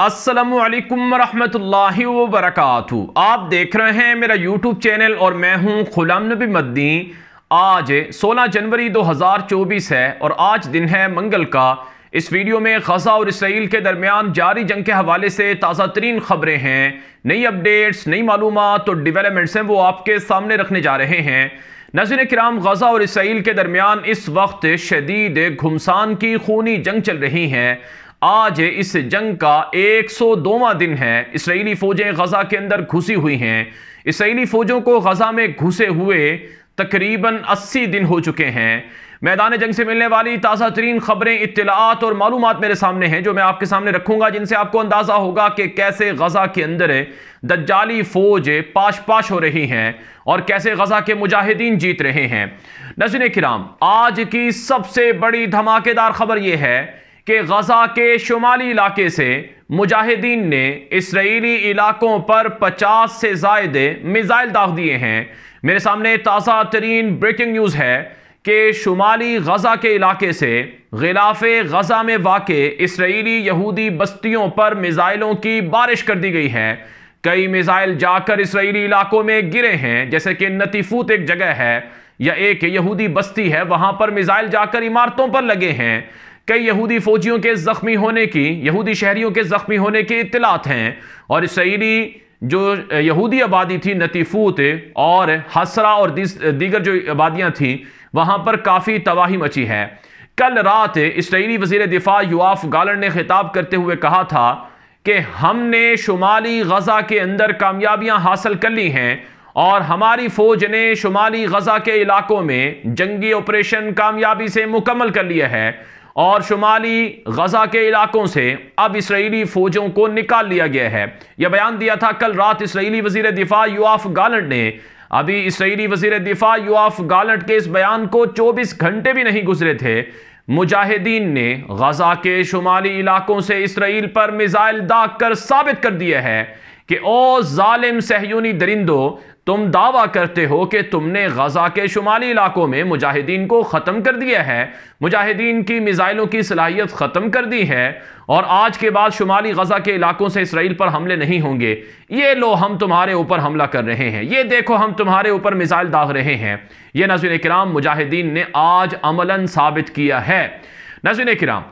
असलकम वरहमतुल्लाहि वरक आप देख रहे हैं मेरा यूट्यूब चैनल और मैं हूं गुलाम नबी मद्दी आज 16 जनवरी 2024 है और आज दिन है मंगल का इस वीडियो में गजा और इसराइल के दरमियान जारी जंग के हवाले से ताज़ा तरीन खबरें हैं नई अपडेट्स नई मालूम और डिवेलपमेंट्स हैं वो आपके सामने रखने जा रहे हैं नजर कराम गजा और इसराइल के दरमियान इस वक्त शदीद घुमसान की खूनी जंग चल रही है आज इस जंग का दोवा दिन है इसराइली फ़ौजें गज़ा के अंदर घुसी हुई हैं इसराइली फ़ौजों को गज़ा में घुसे हुए तकरीबन 80 दिन हो चुके हैं मैदान जंग से मिलने वाली ताज़ा तरीन खबरें इतलात और मालूम मेरे सामने हैं जो मैं आपके सामने रखूंगा जिनसे आपको अंदाज़ा होगा कि कैसे गज़ा के अंदर दज्जाली फ़ौज पाश पाश हो रही हैं और कैसे गज़ा के मुजाहिदीन जीत रहे हैं नजर कराम आज की सबसे बड़ी धमाकेदार खबर यह है कि गजा के शुमाली इलाके से मुजाहिदीन ने इसराइली इलाकों पर 50 से जायद मिज़ाइल दाग दिए हैं मेरे सामने ताज़ा तरीन ब्रेकिंग न्यूज़ है कि शुमाली गजा के इलाके से गिलाफ गजा में वाक़ इसराइली यहूदी बस्तियों पर मिज़ाइलों की बारिश कर दी गई है कई मिज़ाइल जाकर इसराइली इलाकों में गिरे हैं जैसे कि नतीफूत एक जगह है या एक यहूदी बस्ती है वहां पर मिज़ाइल जाकर इमारतों पर लगे हैं कई यहूदी फौजियों के ज़ख्मी होने की यहूदी शहरियों के ज़ख्मी होने की इतलात हैं और इसराइली जो यहूदी आबादी थी नतीफूत और हसरा और दीगर जो आबादियां थीं वहां पर काफ़ी तबाही मची है कल रात इसराइली वजीर दिफा युआफ गालर ने खिताब करते हुए कहा था कि हमने शुमाली गजा के अंदर कामयाबियां हासिल कर ली हैं और हमारी फौज ने शुमाली गजा के इलाकों में जंगी ऑपरेशन कामयाबी से मुकम्मल कर लिया है और शुमाली गजा के इलाकों से अब इसराइली फौजों को निकाल लिया गया है यह बयान दिया था कल रात इसराइली वजीर दिफा यूआफ गालंट ने अभी इसराइली वजीर दिफा यूआफ गालंट के इस बयान को 24 घंटे भी नहीं गुजरे थे मुजाहिदीन ने गजा के शुमाली इलाकों से इसराइल पर मिज़ाइल दाग कर साबित कर दिया है कि ओ जालिम सहयूनी दरिंदो तुम दावा करते हो कि तुमने गजा के शुमाली इलाकों में मुजाहिदीन को ख़त्म कर दिया है मुजाहिदीन की मिज़ाइलों की सलाहियत ख़त्म कर दी है और आज के बाद शुमाली गजा के इलाकों से इसराइल पर हमले नहीं होंगे ये लो हम तुम्हारे ऊपर हमला कर रहे हैं ये देखो हम तुम्हारे ऊपर मिज़ाइल दाग रहे हैं ये नजर कराम मुजाहिदीन ने आज अमला साबित किया है नजर कराम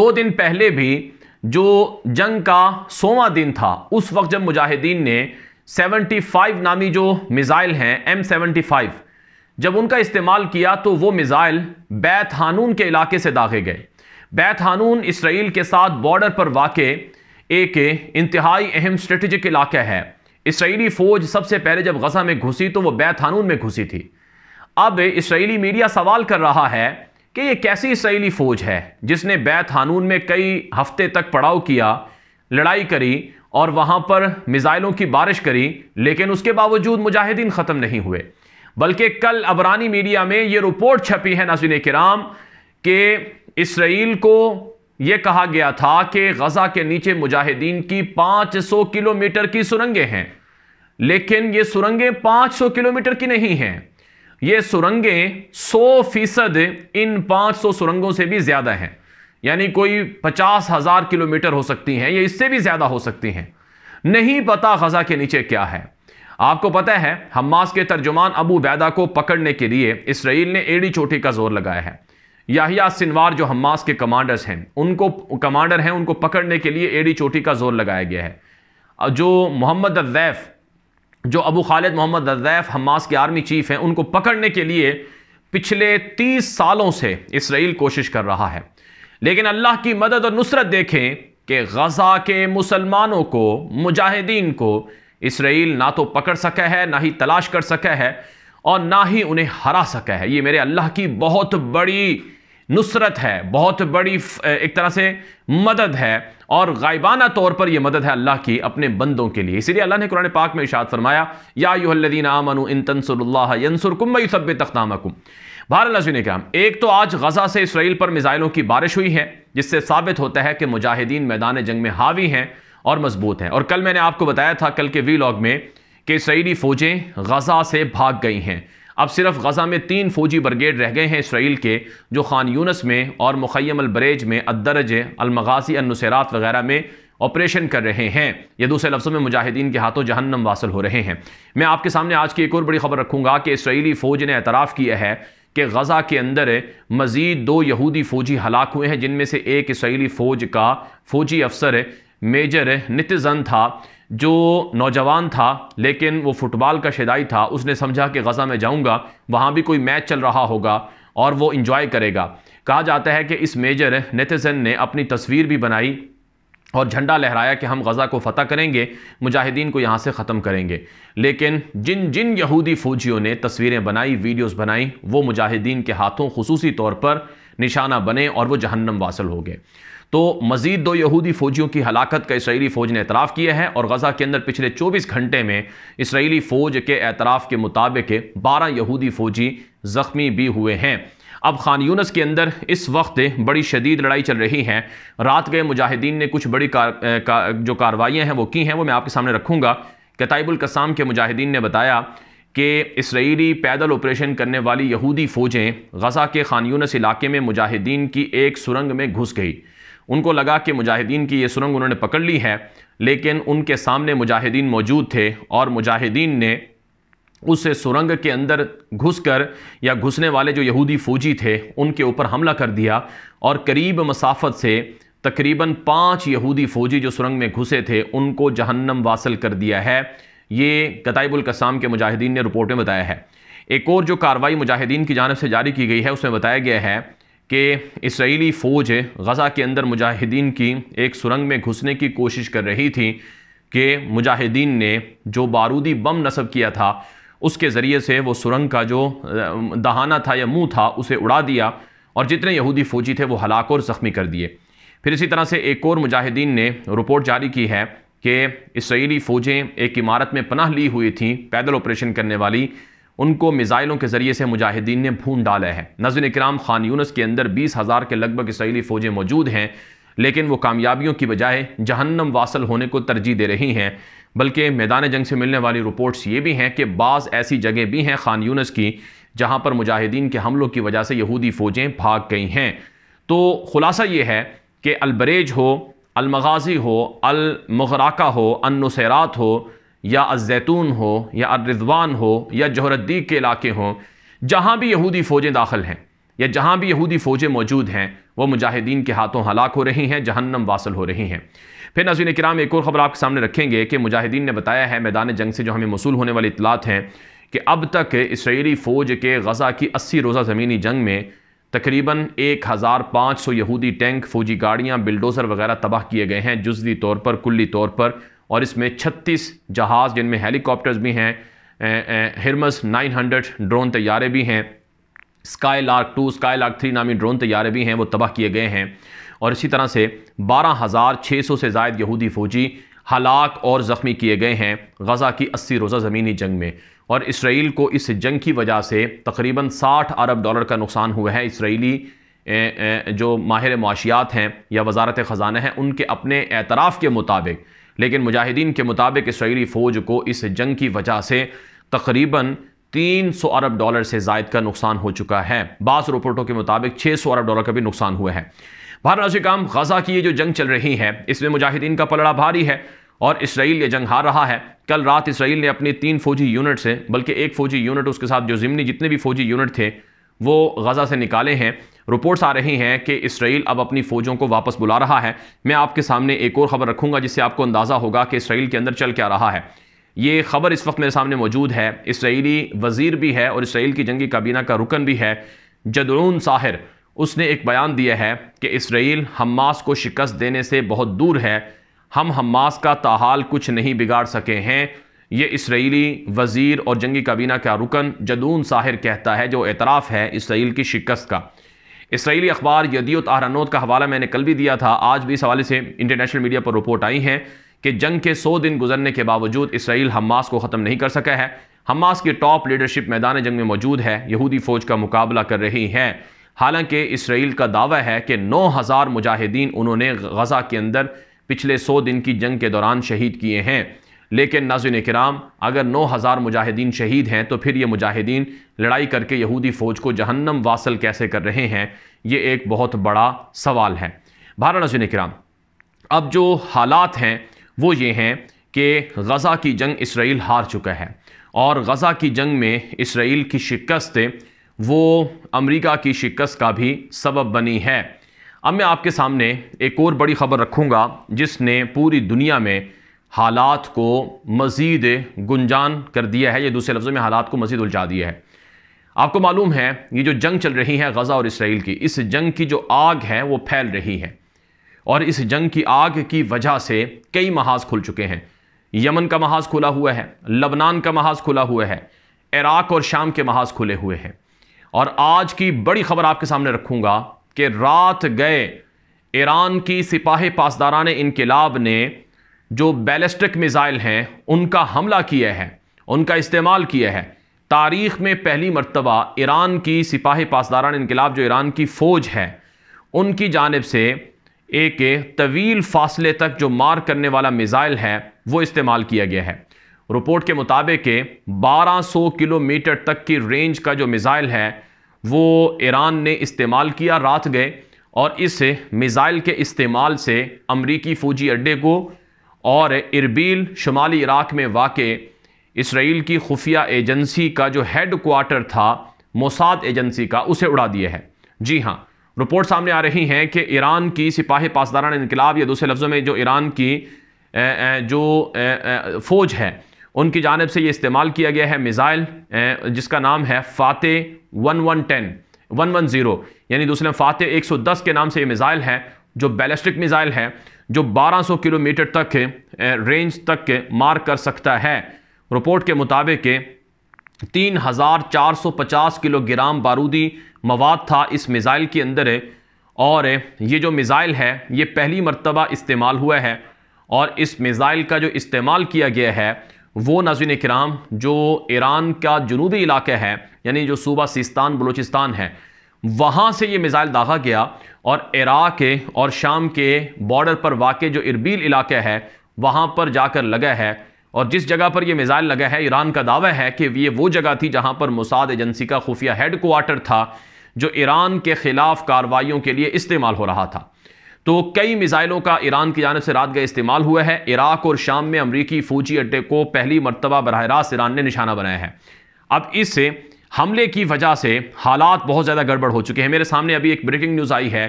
दो दिन पहले भी जो जंग का सोवा दिन था उस वक्त जब मुजाहिदीन ने 75 नामी जो मिज़ाइल हैं एम जब उनका इस्तेमाल किया तो वो मिज़ाइल बैत हानून के इलाके से दागे गए बैत हानून इसराइल के साथ बॉर्डर पर वाक़ एक इंतहाई अहम स्ट्रेटजिक इलाका है इसराइली फ़ौज सबसे पहले जब गजा में घुसी तो वह बैत हानून में घुसी थी अब इसराइली मीडिया सवाल कर रहा है कि ये कैसी इसराइली फ़ौज है जिसने बैत हानून में कई हफ्ते तक पड़ाव किया लड़ाई करी और वहाँ पर मिज़ाइलों की बारिश करी लेकिन उसके बावजूद मुजाहिदीन ख़त्म नहीं हुए बल्कि कल अबरानी मीडिया में यह रिपोर्ट छपी है नाजिन कराम के इसराइल को यह कहा गया था कि गज़ा के नीचे मुजाहिदीन की 500 किलोमीटर की सुरंगें हैं लेकिन ये सुरंगें 500 किलोमीटर की नहीं हैं ये सुरंगें 100 फीसद इन 500 सुरंगों से भी ज़्यादा हैं यानी कोई पचास हज़ार किलोमीटर हो सकती हैं या इससे भी ज़्यादा हो सकती हैं नहीं पता गजा के नीचे क्या है आपको पता है हमास के तर्जुमान अबू बैदा को पकड़ने के लिए इसराइल ने एड़ी चोटी का जोर लगाया है याहिया सिनवार जो हमास के कमांडर्स हैं उनको कमांडर हैं उनको पकड़ने के लिए एड़ी चोटी का जोर लगाया गया है जो मोहम्मद अजैफ़ जो अबू खालिद मोहम्मद अजैफ़ हमास के आर्मी चीफ हैं उनको पकड़ने के लिए पिछले तीस सालों से इसराइल कोशिश कर रहा है लेकिन अल्लाह की मदद और नुसरत देखें कि गज़ा के मुसलमानों को मुजाहिदीन को इसराइल ना तो पकड़ सका है ना ही तलाश कर सका है और ना ही उन्हें हरा सका है ये मेरे अल्लाह की बहुत बड़ी नुसरत है बहुत बड़ी एक तरह से मदद है और गायबाना तौर पर यह मदद है अल्लाह की अपने बंदों के लिए इसीलिए अल्लाह ने कुरान पाक में इशाद फरमाया यादीन आमन इन तनसर यनसुरकुम तख्तामकुम भारत ने कहा एक तो आज गजा से इसराइल पर मिज़ाइलों की बारिश हुई है जिससे साबित होता है कि मुजाहिदीन मैदान जंग में हावी हैं और मजबूत हैं और कल मैंने आपको बताया था कल के वी लॉग में कि इसराइली फ़ौजें गजा से भाग गई हैं अब सिर्फ गजा में तीन फौजी ब्रिगेड रह गए हैं इसराइल के जो खान यूनस में और मुखयम अलबरेज में अदरज अलमगासी अनुसरात वगैरह में ऑपरेशन कर रहे हैं या दूसरे लफ्ज़ों में मुजाहिदीन के हाथों जहन्नम वासिल हो रहे हैं मैं आपके सामने आज की एक और बड़ी खबर रखूंगा कि इसराइली फ़ौज ने एतराफ़ किया है कि गज़ा के अंदर मज़ीद दो यहूदी फ़ौजी हलाक हुए हैं जिनमें से एक इसराइली फ़ौज का फ़ौजी अफसर मेजर नितजन था जो नौजवान था लेकिन वो फ़ुटबॉल का शदाई था उसने समझा कि गज़ा में जाऊँगा वहाँ भी कोई मैच चल रहा होगा और वो इंजॉय करेगा कहा जाता है कि इस मेजर नितजन ने अपनी तस्वीर भी बनाई और झंडा लहराया कि हम गज़ा को फ़तह करेंगे मुजाहिदीन को यहाँ से ख़त्म करेंगे लेकिन जिन जिन यहूदी फ़ौजियों ने तस्वीरें बनाई वीडियोस बनाई वो मुजाहिदीन के हाथों खसूसी तौर पर निशाना बने और वो जहन्नम वासिल हो गए तो मज़ीद दो यहूदी फ़ौजियों की हलाकत का इसराइली फ़ौज ने एतराफ़ किया है और गज़ा के अंदर पिछले 24 घंटे में इसराइली फ़ौज के एतराफ़ के मुताबिक 12 यहूदी फ़ौजी ज़ख्मी भी हुए हैं अब खान यूनस के अंदर इस वक्त बड़ी शदीद लड़ाई चल रही है रात गए मुजाहिदीन ने कुछ बड़ी कार, का, जो कार्रवाइयाँ हैं वो की हैं वो मैं आपके सामने रखूँगा कताइबुल कसाम के मुजाहिदीन ने बताया कि इसराइली पैदल ऑपरेशन करने वाली यहूदी फ़ौजें गज़ा के खान यूनस इलाके में मुजाहिदीन की एक सुरंग में घुस गई उनको लगा कि मुजाहिदीन की ये सुरंग उन्होंने पकड़ ली है लेकिन उनके सामने मुजाहिदीन मौजूद थे और मुजाहिदीन ने उस सुरंग के अंदर घुसकर या घुसने वाले जो यहूदी फौजी थे उनके ऊपर हमला कर दिया और करीब मसाफत से तकरीबन पाँच यहूदी फौजी जो सुरंग में घुसे थे उनको जहन्नम वासल कर दिया है ये कताइबुल कसाम के मुजाहिदीन ने रिपोर्ट में बताया है एक और जो कार्रवाई मुजाहिदीन की जानब से जारी की गई है उसमें बताया गया है कि इसराइली फ़ौज गज़ा के अंदर मुजाहिदीन की एक सुरंग में घुसने की कोशिश कर रही थी कि मुजाहिदीन ने जो बारूदी बम नसब किया था उसके ज़रिए से वो सुरंग का जो दहाना था या मुंह था उसे उड़ा दिया और जितने यहूदी फ़ौजी थे वो हलाक और ज़ख्मी कर दिए फिर इसी तरह से एक और मुजाहिदीन ने रिपोर्ट जारी की है कि इसराइली फ़ौजें एक इमारत में पनाह ली हुई थी पैदल ऑपरेशन करने वाली उनको मिज़ाइलों के ज़रिए से मुजाहिदीन ने भून डाला है नजर इक्राम खान यूनस के अंदर बीस हज़ार के लगभग इसराइली फ़ौजें मौजूद हैं लेकिन वो कामयाबियों की बजाय जहन्नम वासल होने को तरजीह दे रही हैं बल्कि मैदान जंग से मिलने वाली रिपोर्ट्स ये भी हैं कि बाज़ ऐसी जगह भी हैं खान यूनस की जहाँ पर मुजाहिदीन के हमलों की वजह से यहूदी फ़ौजें भाग गई हैं तो ख़ुलासा ये है कि अलबरेज हो अलमगाजी हो अलमगराका हो अनुसैरात हो या अजैतून हो या अरिजवान हो या जहरद्दीक के इलाके हों जहाँ भी यहूदी फ़ौजें दाखिल हैं या जहाँ भी यहूदी फ़ौजें मौजूद हैं वो मुजाहिदीन के हाथों हलाक हो रही हैं जहन्नम वासल हो रही हैं फिर नजीन कराम एक और ख़बर आपके सामने रखेंगे कि मुजाहिदीन ने बताया है मैदान जंग से जो हमें मसूल होने वाली इतलात हैं कि अब तक इसराइली फ़ौज के गज़ा की अस्सी रोज़ा ज़मीनी जंग में तकरीबन एक हज़ार पाँच सौ यहूदी टैंक फौजी गाड़ियाँ बिल्डोज़र वगैरह तबाह किए गए हैं जुजली तौर पर कुल्ली तौर पर और इसमें छत्तीस जहाज़ जिनमें हेलीकॉप्टर्स भी हैं हिरमस नाइन हंड्रेड ड्रोन तैयारे भी हैं Sky Lark two Sky Lark three नामी ड्रोन तैयारे भी हैं वो तबाह किए गए हैं और इसी तरह से बारह हज़ार छः सौ से जायद यहूदी फ़ौजी हलाक और ज़ख्मी किए गए हैं गज़ा की अस्सी रोज़ा ज़मीनी जंग में और इसराइल को इस जंग की वजह से तकरीबन साठ अरब डॉलर का नुकसान हुआ है इसराइली जो माहिर माशियात हैं या वजारत ख़जाना हैं उनके अपने एतराफ़ के मुताबिक लेकिन मुजाहिदीन के मुताबिक इसराइली फ़ौज को इस जंग की वजह से तकरीबन 300 अरब डॉलर से जायद का नुकसान हो चुका है बास रिपोर्टों के मुताबिक 600 अरब डॉलर का भी नुकसान हुआ है भारत नाजी काम गजा की ये जो जंग चल रही है इसमें मुजाहिदीन का पलड़ा भारी है और इसराइल ये जंग हार रहा है कल रात इसराइल ने अपनी तीन फौजी यूनिट से बल्कि एक फौजी यूनिट उसके साथ जो ज़िमनी जितने भी फौजी यूनिट थे वो गजा से निकाले हैं रिपोर्ट्स आ रही हैं कि इसराइल अब अपनी फ़ौजों को वापस बुला रहा है मैं आपके सामने एक और ख़बर रखूंगा जिससे आपको अंदाज़ा होगा कि इसराइल के अंदर चल क्या रहा है ये खबर इस वक्त मेरे सामने मौजूद है इसराइली वजीर भी है और इसराइल की जंगी काबीना का रुकन भी है जदरून साहिर उसने एक बयान दिया है कि इसराइल हमास को शिकस्त देने से बहुत दूर है हम हमास का ताहाल कुछ नहीं बिगाड़ सके हैं ये इसराइली वजीर और जंगी काबीना का रुकन जदून साहिर कहता है जो एतराफ़ है इसराइल की शिकस्त का इसराइली अखबार यदीत आहरानोत का हवाला मैंने कल भी दिया था आज भी इस हवाले से इंटरनेशनल मीडिया पर रिपोर्ट आई हैं कि जंग के सौ दिन गुजरने के बावजूद इसराइल हमास को ख़त्म नहीं कर सका है हमास की टॉप लीडरशिप मैदान जंग में मौजूद है यहूदी फ़ौज का मुकाबला कर रही है हालांकि इसराइल का दावा है कि 9000 मुजाहिदीन उन्होंने गज़ा के अंदर पिछले 100 दिन की जंग के दौरान शहीद किए हैं लेकिन नाजिन कराम अगर 9000 मुजाहिदीन शहीद हैं तो फिर ये मुजाहिदीन लड़ाई करके यहूदी फ़ौज को जहन्नम वासल कैसे कर रहे हैं ये एक बहुत बड़ा सवाल है भारत नाजिन कराम अब जो हालात हैं वो ये हैं कि गज़ा की जंग इसराइल हार चुका है और गज़ा की जंग में इसराइल की शिकस्त वो अमेरिका की शिकस्त का भी सबब बनी है अब मैं आपके सामने एक और बड़ी ख़बर रखूँगा जिसने पूरी दुनिया में हालात को मज़ीद गुंजान कर दिया है या दूसरे लफ्ज़ों में हालात को मज़ीद उलझा दिया है आपको मालूम है ये जो जंग चल रही है गज़ा और इसराइल की इस जंग की जो आग है वो फैल रही है और इस जंग की आग की वजह से कई महाज खुल चुके हैं यमन का महाज खुला हुआ है लबनान का महाज खुला हुआ है इराक और शाम के महाज खुले हुए हैं और आज की बड़ी खबर आपके सामने रखूंगा कि रात गए ईरान की सिपाही पासदारान इनकलाब ने जो बैलिस्टिक मिज़ाइल हैं उनका हमला किया है उनका इस्तेमाल किया है तारीख में पहली मरतबा ईरान की सिपाही पासदारान इनकलाब जो ईरान की फ़ौज है उनकी जानब से एक तवील फासले तक जो मार करने वाला मिज़ाइल है वो इस्तेमाल किया गया है रिपोर्ट के मुताबिक 1200 किलोमीटर तक की रेंज का जो मिज़ाइल है वो ईरान ने इस्तेमाल किया रात गए और इस मिज़ाइल के इस्तेमाल से अमरीकी फ़ौजी अड्डे को और इरबील शुमाली इराक में वाक़ इसराइल की खुफिया एजेंसी का जो हेड क्वार्टर था मोसाद एजेंसी का उसे उड़ा दिया है जी हाँ रिपोर्ट सामने आ रही हैं कि ईरान की सिपाही पासदारान इनकलाब या दूसरे लफ्ज़ों में जो ईरान की जो फ़ौज है उनकी जानब से ये इस्तेमाल किया गया है मिज़ाइल जिसका नाम है Fateh one one ten one one zero यानी दूसरे फ़ाते एक सौ दस के नाम से ये मिज़ाइल है जो बैलिस्टिक मिज़ाइल है जो बारह सौ किलोमीटर तक रेंज तक मार कर सकता है रिपोर्ट के मुताबिक तीन हज़ार चार सौ पचास किलोग्राम बारूदी मवाद था इस मिज़ाइल के अंदर और ये जो मिज़ाइल है ये पहली मरतबा इस्तेमाल हुआ है और इस मिज़ाइल का जो इस्तेमाल किया गया है वो नाजिन कराम जो ईरान का जनूबी इलाका है यानी जो सूबा सिस्तान बलूचिस्तान है वहाँ से ये मिज़ाइल दागा गया और इराक और शाम के बॉर्डर पर वाक़ जो इरबील इलाका है वहाँ पर जाकर लगा है और जिस जगह पर यह मिज़ाइल लगा है ईरान का दावा है कि ये वो जगह थी जहाँ पर मुसाद एजेंसी का खुफिया हेड कोार्टर था जो ईरान के ख़िलाफ़ कार्रवाइयों के लिए इस्तेमाल हो रहा था तो कई मिज़ाइलों का ईरान की जानब से रात गए इस्तेमाल हुआ है इराक और शाम में अमरीकी फौजी अड्डे को पहली मरतबा बरह रास्त ईरान ने निशाना बनाया है अब इससे हमले की वजह से हालात बहुत ज़्यादा गड़बड़ हो चुके हैं मेरे सामने अभी एक ब्रेकिंग न्यूज़ आई है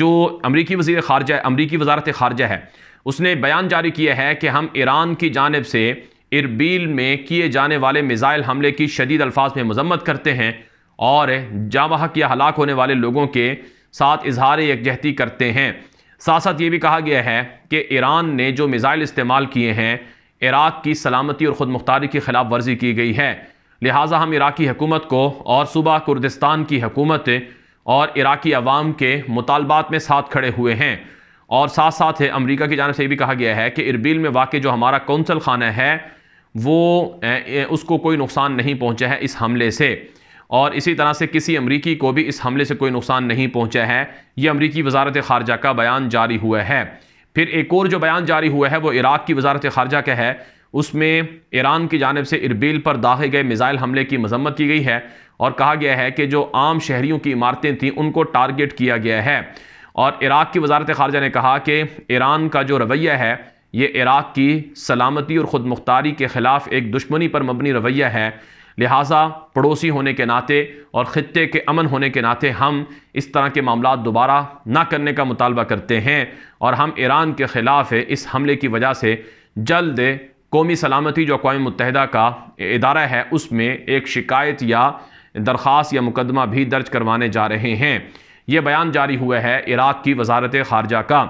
जो अमरीकी वजीर खारजा अमरीकी वजारत खारजा है उसने बयान जारी किया है कि हम ईरान की जानब से इरबील में किए जाने वाले मिज़ाइल हमले की शदीद अल्फाज में मजम्मत करते हैं और जामह के हलाक होने वाले लोगों के साथ इजहार यकजहती करते हैं साथ साथ ये भी कहा गया है कि ईरान ने जो मिज़ाइल इस्तेमाल किए हैं इराक़ की सलामती और ख़ुद मुख्तारी की खिलाफ वर्जी की गई है लिहाजा हम इराक़ी हकूमत को और सुबह कुर्दिस्तान की हकूमत और इराक़ी अवाम के मुतालबात में साथ खड़े हुए हैं और साथ साथ है अमरीका की जानब से ये भी कहा गया है कि इरबिल में वाक़ जो हमारा कौंसल खाना है वो उसको कोई नुकसान नहीं पहुँचा है इस हमले से और इसी तरह से किसी अमरीकी को भी इस हमले से कोई नुकसान नहीं पहुंचा है ये अमरीकी वजारत खारजा का बयान जारी हुआ है फिर एक और जो बयान जारी हुआ है वो इराक़ की वजारत खारजा का है उसमें ईरान की जानब से इरबिल पर दागे गए मिज़ाइल हमले की मजम्मत की गई है और कहा गया है कि जो आम शहरीों की इमारतें थीं उनको टारगेट किया गया है और इराक़ की वजारत खारजा ने कहा कि ईरान का जो रवैया है ये इराक़ की सलामती और ख़ुद मुख्तारी के ख़िलाफ़ एक दुश्मनी पर मबनी रवैया है लिहाजा पड़ोसी होने के नाते और ख़त्े के अमन होने के नाते हम इस तरह के मामला दोबारा ना करने का मुतालबा करते हैं और हम ईरान के ख़िलाफ़ इस हमले की वजह से जल्द कौमी सलामती जो अकवा मुतहदा का इदारा है उसमें एक शिकायत या दरख्वास या मुकदमा भी दर्ज करवाने जा रहे हैं ये बयान जारी हुआ है इराक़ की वजारत ख़ारजा का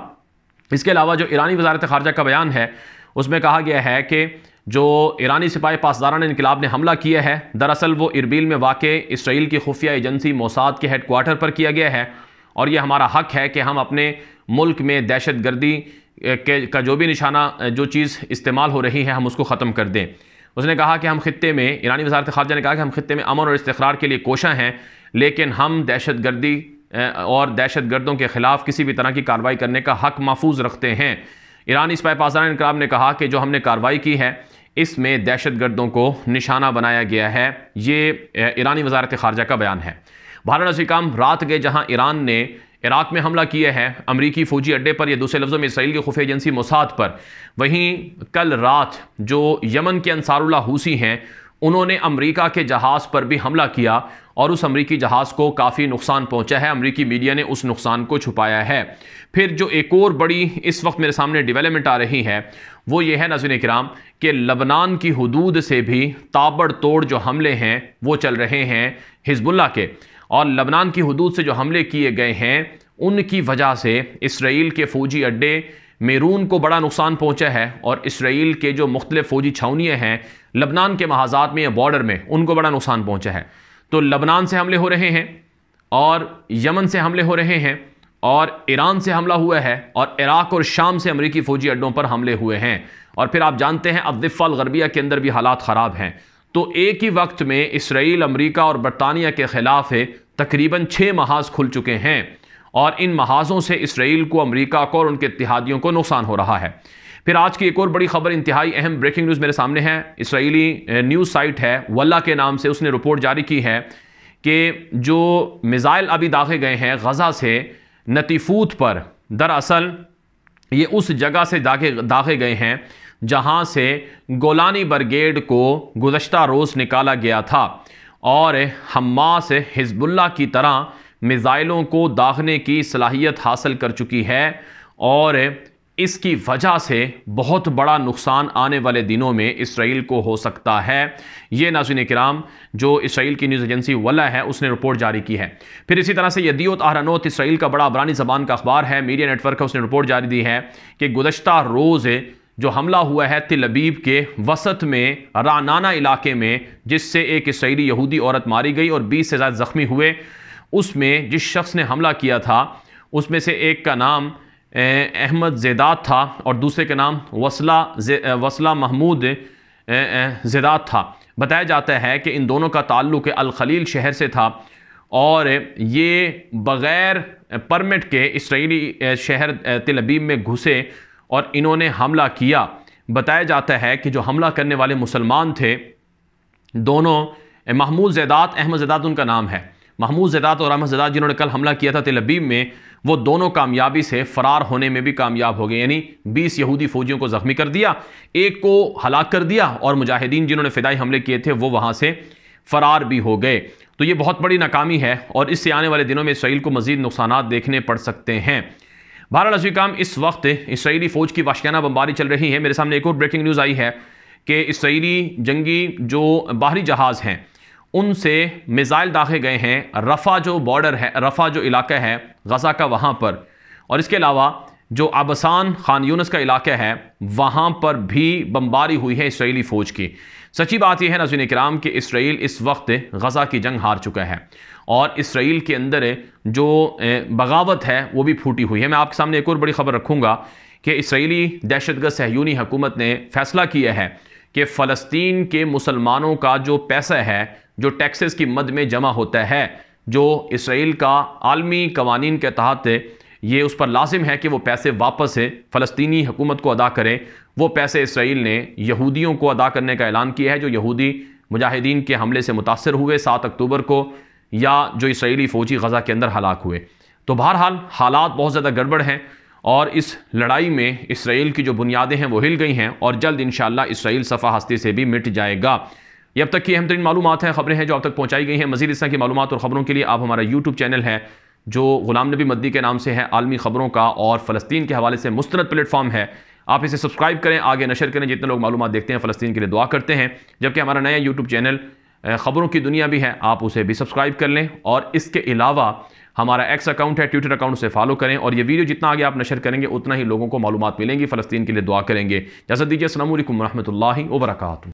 इसके अलावा जो ईरानी वजारत ख़ारजा का बयान है उसमें कहा गया है कि जो ईरानी सिपाही पासदारान इनकलाब ने हमला किया है दरअसल वो इरबील में वाक़ इसराइल की खुफिया एजेंसी मोसाद के हेड पर किया गया है और ये हमारा हक है कि हम अपने मुल्क में दहशत गर्दी के का जो भी निशाना जो चीज़ इस्तेमाल हो रही है हम उसको ख़त्म कर दें उसने कहा कि हम ख़त्े में ईरानी वजारत खारजा ने कहा कि हम ख़त्े में अमन और इस्तरार के लिए कोशाँ हैं लेकिन हम दहशत गर्दी और दहशत गर्दों के ख़िलाफ़ किसी भी तरह की कार्रवाई करने का हक महफूज रखते हैं ईरानी स्पाई पासदार इनकलाब ने कहा कि जो हमने कार्रवाई की है इसमें दहशतगर्दों को निशाना बनाया गया है ये ईरानी वजारत खारजा का बयान है भारत काम रात गए जहां ईरान ने इराक में हमला किया है अमरीकी फ़ौजी अड्डे पर या दूसरे लफ्ज़ों में इसराइल की खुफिया एजेंसी मोसाद पर वहीं कल रात जो यमन के अंसारुल्ला हूसी हैं उन्होंने अमरीका के जहाज़ पर भी हमला किया और उस अमरीकी जहाज़ को काफ़ी नुकसान पहुंचा है अमरीकी मीडिया ने उस नुकसान को छुपाया है फिर जो एक और बड़ी इस वक्त मेरे सामने डेवलपमेंट आ रही है वो ये है नजर कराम कि लबनान की हदूद से भी ताबड़तोड़ जो हमले हैं वो चल रहे हैं हिजबुल्ला के और लबनान की हदूद से जो हमले किए गए हैं उनकी वजह से इसराइल के फौजी अड्डे मेरून को बड़ा नुकसान पहुंचा है और इसराइल के जो मुख्तलि फौजी छावनियाँ हैं लबनान के महाजात में या बॉर्डर में उनको बड़ा नुकसान पहुंचा है तो लबनान से हमले हो रहे हैं और यमन से हमले हो रहे हैं और ईरान से हमला हुआ है और इराक और शाम से अमरीकी फ़ौजी अड्डों पर हमले हुए हैं और फिर आप जानते हैं अब्दिफ़ल गरबिया के अंदर भी हालात ख़राब हैं तो एक ही वक्त में इसराइल अमरीका और बरतानिया के ख़िलाफ़ तकरीबन छः महाज खुल चुके हैं और इन महाजों से इसराइल को अमरीका को और उनके इतिहादियों को नुकसान हो रहा है फिर आज की एक और बड़ी खबर इंतहाई अहम ब्रेकिंग न्यूज़ मेरे सामने है इसराइली न्यूज़ साइट है वल्ला के नाम से उसने रिपोर्ट जारी की है कि जो मिज़ाइल अभी दागे गए हैं गज़ा से नतीफूत पर दरअसल ये उस जगह से दागे दागे गए हैं जहाँ से गोलानी ब्रिगेड को गुजशत रोज़ निकाला गया था और हमास हिजबुल्ला की तरह मिज़ाइलों को दागने की सलाहियत हासिल कर चुकी है और इसकी वजह से बहुत बड़ा नुकसान आने वाले दिनों में इसराइल को हो सकता है ये नाजिन कराम जो इसराइल की न्यूज़ एजेंसी वला है उसने रिपोर्ट जारी की है फिर इसी तरह से यदियोत आहरानोत इसराइल का बड़ा अबरानी ज़बान का अखबार है मीडिया नेटवर्क है उसने रिपोर्ट जारी दी है कि गुजशत रोज़ जो हमला हुआ है तिलबीब के वसत में रानाना इलाके में जिससे एक इसराइली यहूदी औरत मारी गई और बीस से ज़्यादा ज़ख्मी हुए उसमें जिस शख्स ने हमला किया था उसमें से एक का नाम अहमद जैदात था और दूसरे का नाम वसला वसला महमूद जैदात था बताया जाता है कि इन दोनों का ताल्लुक अलखलील शहर से था और ये बग़ैर परमिट के इसराइली शहर अबीब में घुसे और इन्होंने हमला किया बताया जाता है कि जो हमला करने वाले मुसलमान थे दोनों महमूद जैदात अहमद जैदात उनका नाम है महमूद जदात और अहमद जदात जिन्होंने कल हमला किया था तेलबीब में वो दोनों कामयाबी से फरार होने में भी कामयाब हो गए यानी बीस यहूदी फौजियों को जख्मी कर दिया एक को हलाक कर दिया और मुजाहिदीन जिन्होंने फिदाई हमले किए थे वो वहाँ से फरार भी हो गए तो ये बहुत बड़ी नाकामी है और इससे आने वाले दिनों में इसराइल को मजीद नुकसान देखने पड़ सकते हैं भारत अजीकाम इस वक्त इसराइली फ़ौज की वाशियाना बमबारी चल रही है मेरे सामने एक और ब्रेकिंग न्यूज़ आई है कि इसराइली जंगी जो बाहरी जहाज़ हैं उनसे मिज़ाइल दागे गए हैं रफ़ा जो बॉर्डर है रफ़ा जो इलाका है गज़ा का वहाँ पर और इसके अलावा जो आबसान खान यूनस का इलाका है वहाँ पर भी बमबारी हुई है इसराइली फ़ौज की सच्ची बात यह है नजीन कराम कि इसराइल इस वक्त गज़ा की जंग हार चुका है और इसराइल के अंदर जो बगावत है वो भी फूटी हुई है मैं आपके सामने एक और बड़ी खबर रखूँगा कि इसराइली दहशतगर्द सहयूनी हकूमत ने फैसला किया है कि फ़लस्तीन के मुसलमानों का जो पैसा है जो टैक्सेस की मद में जमा होता है जो इसराइल का आलमी कवानीन के तहत ये उस पर लाजिम है कि वो पैसे वापस है फ़लस्तनी हुकूमत को अदा करें वो पैसे इसराइल ने यहूदियों को अदा करने का ऐलान किया है जो यहूदी मुजाहिदीन के हमले से मुतासर हुए सात अक्टूबर को या जो इसराइली फ़ौजी गज़ा के अंदर हलाक हुए तो बहरहाल हालात बहुत ज़्यादा गड़बड़ हैं और इस लड़ाई में इसराइल की जो बुनियादें हैं वो हिल गई हैं और जल्द इन इसराइल सफ़ा हस्ती से भी मिट जाएगा ये अब तक की अहम तरीन मालूम हैं खबरें हैं जो अब तक पहुँचाई गई हैं मजीद इस तरह की मालूम और ख़बरों के लिए आप हमारा यूट्यूब चैनल है जो गुलाम नबी मद्दी के नाम से है आलमी ख़बरों का और फ़लस्तीन के हवाले से मुस्तरद प्लेटफॉर्म है आप इसे सब्सक्राइब करें आगे नशर करें जितने लोग मालूम देखते हैं फ़लस्तीन के लिए दुआ करते हैं जबकि हमारा नया यूट्यूब चैनल ख़बरों की दुनिया भी है आप उसे भी सब्सक्राइब कर लें और इसके अलावा हमारा एक्स अकाउंट है ट्विटर अकाउंट उसे फॉलो करें और ये वीडियो जितना आगे आप नशर करेंगे उतना ही लोगों को मालूम मिलेंगी फ़लस्तीन के लिए दुआ करेंगे जैसा दीजिए असल वरहमल वर्का